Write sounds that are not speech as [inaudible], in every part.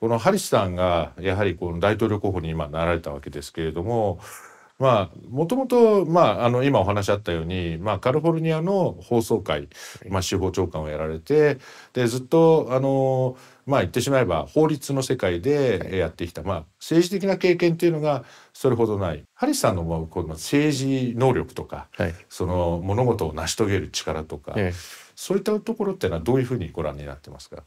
このハリスさんがやはりこの大統領候補に今なられたわけですけれどもまあもともと、まあ、あの今お話あったように、まあ、カリフォルニアの法曹会、まあ、司法長官をやられてでずっとあの、まあ、言ってしまえば法律の世界でやってきた、まあ、政治的な経験というのがそれほどないハリスさんのこの政治能力とか、はい、その物事を成し遂げる力とか、そういったところっていうのはどういうふうにご覧になってますか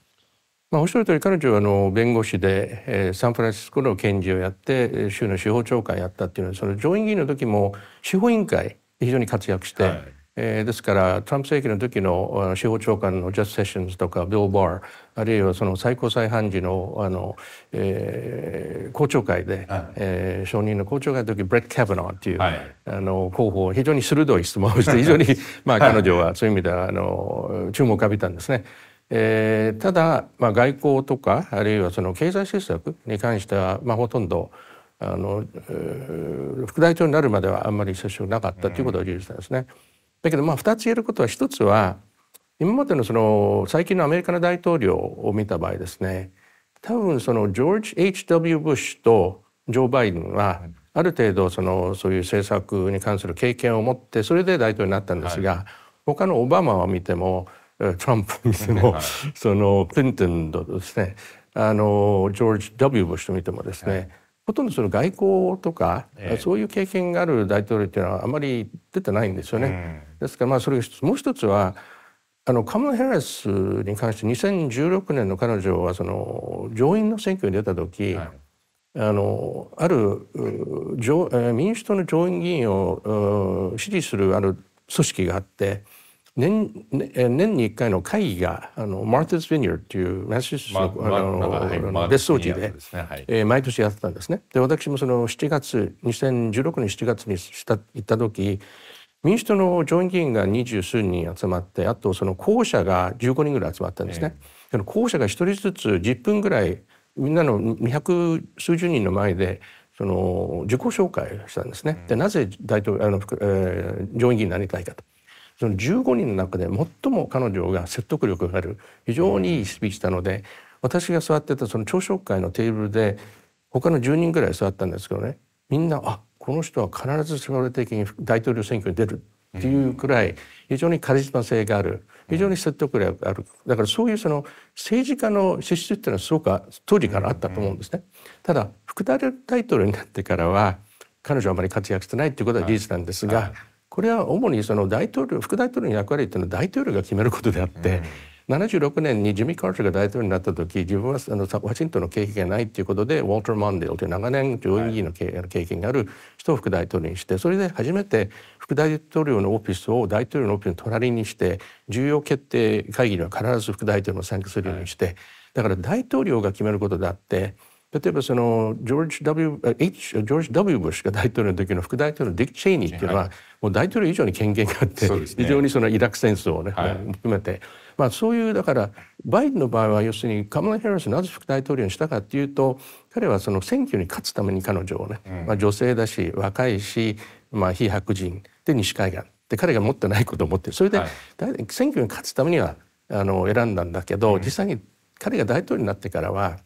まあ、おっしゃる通り彼女はあの弁護士で、えー、サンフランシスコの検事をやって州の司法長官やったっていうのはその上院議員の時も司法委員会で非常に活躍して、はい、えー、ですからトランプ政権の時の司法長官のジャス・セッションズとかビル・バーあるいはその最高裁判事のあの、えー、公聴会で、はい、えー、承の公聴会の時ブレッド・キャブナーっていう、はい、あの候補非常に鋭い質問をして [laughs] 非常に、まあ、彼女はそういう意味ではあの注目を浴びたんですね。えー、ただ、まあ、外交とかあるいはその経済政策に関しては、まあ、ほとんどあの、えー、副大統領になるまではあんまり接触なかったということが事実なんですね。だけどまあ2つ言えることは1つは今までのその最近のアメリカの大統領を見た場合ですね多分そのジョージ・ H.W. ブッシュとジョー・バイデンはある程度そのそういう政策に関する経験を持ってそれで大統領になったんですが、はい、他のオバマを見てもトランプ店の,、そのクリントンとですねあのジョージ・ W・ ブッシュ見てもですね、はい、ほとんどその外交とか、えー、そういう経験がある大統領っていうのはあまり出てないんですよね。うん、ですからまあそれが一つもう一つはあのカム・ヘラスに関して2016年の彼女はその上院の選挙に出た時、はい、あのある上民主党の上院議員を支持するある組織があって年年に1回の会議があのマーティス・ヴィニーっていうマッシューセの,、別荘地でえ毎年やってたんですね。で私もその7月2016年7月にした行った時民主党の上院議員が二十数人集まってあとその候補者が15人ぐらい集まったんですね。えー、候補者が1人ずつ10分ぐらいみんなの200数十人の前でその自己紹介したんですね。でなぜ大統領あの、えー、上院議員になりたいかと。その15人の中で最も彼女が説得力がある非常にいいスピーチなので、私が座ってたその朝食会のテーブルで他の10人ぐらい座ったんですけどねみんなあこの人は必ず将来的に大統領選挙に出るっていうくらい非常にカリスマ性がある非常に説得力があるだからそういうその政治家の資質っていうのはすごく当時からあったと思うんですね。ただ副大統領になってからは彼女はあまり活躍してないっていうことは事実なんですが、はいこれは主にその大統領副大統領の役割っていうのは大統領が決めることであって、うん、76年にジミー・カーターが大統領になった時自分はあのワシントンの経験がないっていうことでウォルター・マンデルという長年上院議員の経,、験がある人を副大統領にしてそれで初めて副大統領のオフィスを大統領のオフィスの隣にして重要決定会議には必ず副大統領も参加するようにして、だから大統領が決めることであって。例えばそのジョージ・ W・ H・ ジョージ・ W・ ブッシュが大統領の時の副大統領のディック・チェイニーっていうのは、もう大統領以上に権限があって、非常にそのイラク戦争をね、含めて、まあ、そういうだからバイデンの場合は要するにカムラ・ヘラスなぜ副大統領にしたかっていうと彼はその選挙に勝つために彼女をね、まあ、女性だし若いし、まあ、非白人で西海岸で彼が持ってないことを持ってそれで、選挙に勝つためにはあの選んだんだけど、実際に彼が大統領になってからは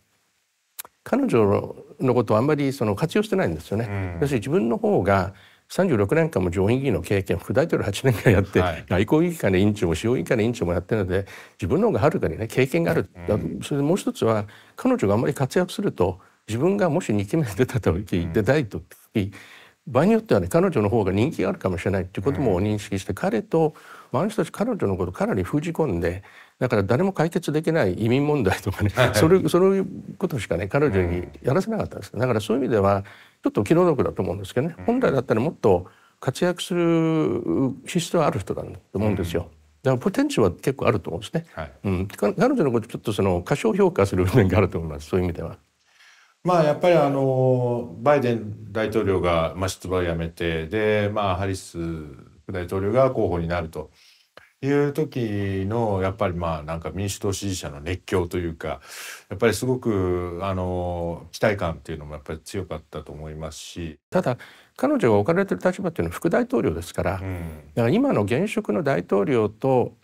彼女のことをあんまりその活用してないんですよね。要するに自分の方が36年間も上院議員の経験副大統領8年間やって、はい、外交委員会の委員長も主要委員会の委員長もやってるので自分の方がはるかにね経験がある、それでもう一つは彼女があんまり活躍すると自分がもし2期目に出た時、うん、出たいと時場合によってはね彼女の方が人気があるかもしれないっていうことも認識して、彼とあの人たち彼女のことかなり封じ込んでだから誰も解決できない移民問題とかね、はい、それそういうことしかね彼女にやらせなかったんです、だからそういう意味ではちょっと気の毒だと思うんですけどね、本来だったらもっと活躍する資質はある人だと思うんですよ。だからポテンシャルは結構あると思うんですね。はい、うん、彼女のことちょっとその過小評価する面があると思います。そういう意味では。まあ、やっぱりあのバイデン大統領が、ま出馬をやめてで、まあ、ハリス副大統領が候補になるという時のやっぱりまあなんか民主党支持者の熱狂というかやっぱりすごくあの期待感っていうのもやっぱり強かったと思いますしただ彼女が置かれてる立場っていうのは副大統領ですからうん、だから今の現職の大統領と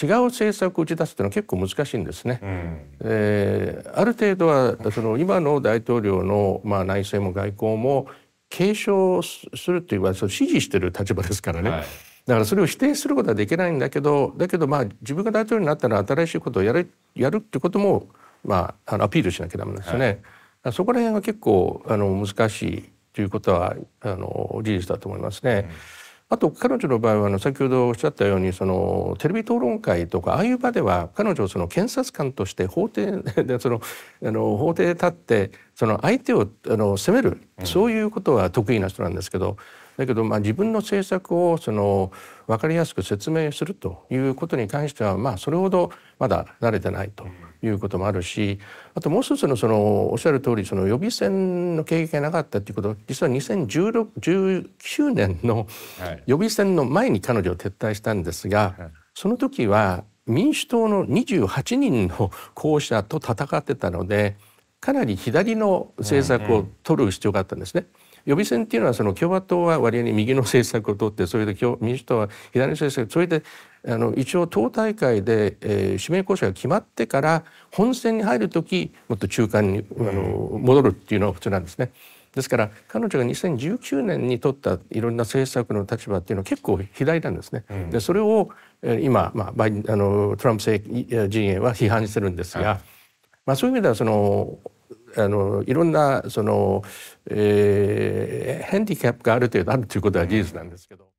違う政策を打ち出すというのは結構難しいんですね。うん、えー、ある程度はその今の大統領のまあ内政も外交も継承するというかその支持してる立場ですからね、はい、だからそれを否定することはできないんだけどだけどまあ自分が大統領になったら新しいことをやるやるってことも、まあ、あのアピールしなきゃダメなんですよね。はい、そこら辺が結構あの難しいということはあの事実だと思いますね。うんあと彼女の場合はあの先ほどおっしゃったようにそのテレビ討論会とかああいう場では彼女をその検察官として法廷 [laughs] でそのあの法廷で立ってその相手をあの責めるそういうことは得意な人なんですけど、だけどまあ自分の政策をその分かりやすく説明するということに関してはまあそれほどまだ慣れてないと。いうこともあるしあともう一つのそのおっしゃる通りその予備選の経験がなかったっていうこと実は2019年の予備選の前に彼女は撤退したんですが、はい、その時は民主党の28人の候補者と戦ってたのでかなり左の政策を取る必要があったんですね。予備選っていうのはその共和党は割合に右の政策を取ってそれで民主党は左の政策それであの一応党大会で、えー、指名候補が決まってから本選に入る時もっと中間にあの戻るっていうのが普通なんですね。ですから彼女が2019年に取ったいろんな政策の立場っていうのは結構左なんですね。うん、でそれを今、まあ、バイあのトランプ陣営は批判してるんですが、はい、まあ、そういう意味ではそのあのいろんなその、えー、ヘンディキャップがある程度あるということは事実なんですけど。